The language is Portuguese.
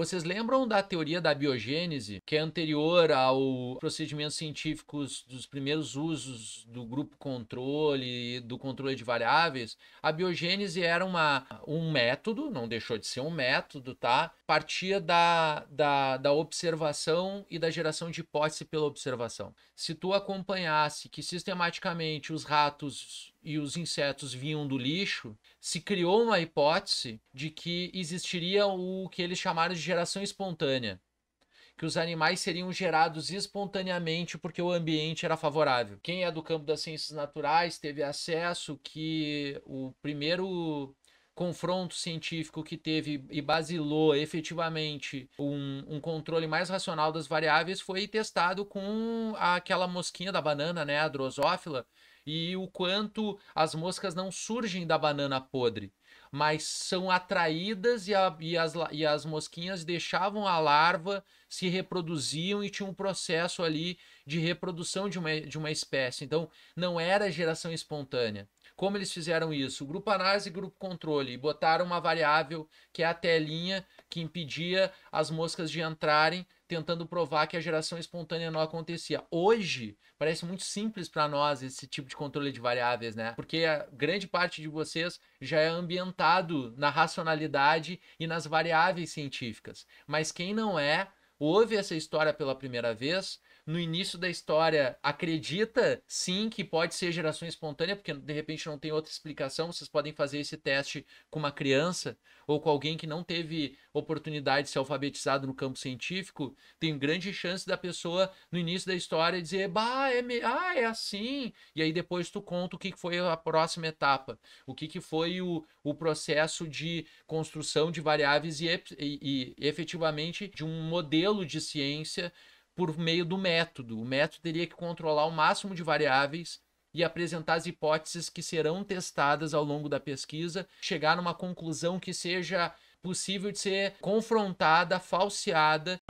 Vocês lembram da teoria da biogênese, que é anterior ao procedimentos científicos dos primeiros usos do grupo controle, do controle de variáveis? A biogênese era uma, um método, não deixou de ser um método, tá? Partia da, da, da observação e da geração de hipótese pela observação. Se tu acompanhasse que sistematicamente os ratos e os insetos vinham do lixo, se criou uma hipótese de que existiria o que eles chamaram de geração espontânea. Que os animais seriam gerados espontaneamente porque o ambiente era favorável. Quem é do campo das ciências naturais teve acesso que o primeiro confronto científico que teve e basilou efetivamente um, um, controle mais racional das variáveis foi testado com aquela mosquinha da banana, né, a drosófila, e o quanto as moscas não surgem da banana podre mas são atraídas e, a, e, as, e as mosquinhas deixavam a larva, se reproduziam e tinha um processo ali de reprodução de uma, de uma espécie. Então, não era geração espontânea. Como eles fizeram isso? Grupo análise e grupo controle. E botaram uma variável que é a telinha que impedia as moscas de entrarem, tentando provar que a geração espontânea não acontecia. Hoje, parece muito simples para nós esse tipo de controle de variáveis, né? Porque a grande parte de vocês já é ambiental orientado na racionalidade e nas variáveis científicas. Mas quem não é, ouve essa história pela primeira vez, no início da história acredita sim que pode ser geração espontânea, porque de repente não tem outra explicação. Vocês podem fazer esse teste com uma criança ou com alguém que não teve oportunidade de ser alfabetizado no campo científico. Tem grande chance da pessoa no início da história dizer, bah, é me... ah, é assim. E aí depois tu conta o que foi a próxima etapa, o que, que foi o, o processo de construção de variáveis e, e, e efetivamente de um modelo modelo de ciência por meio do método. O método teria que controlar o máximo de variáveis e apresentar as hipóteses que serão testadas ao longo da pesquisa, chegar numa conclusão que seja possível de ser confrontada, falseada.